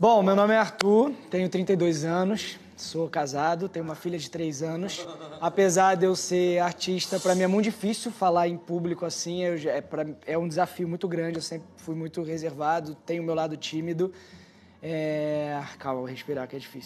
Bom, meu nome é Arthur, tenho 32 anos, sou casado, tenho uma filha de 3 anos. Apesar de eu ser artista, para mim é muito difícil falar em público assim, eu, é, pra, é, um desafio muito grande, eu sempre fui muito reservado, tenho o meu lado tímido. É... Calma, vou respirar que é difícil.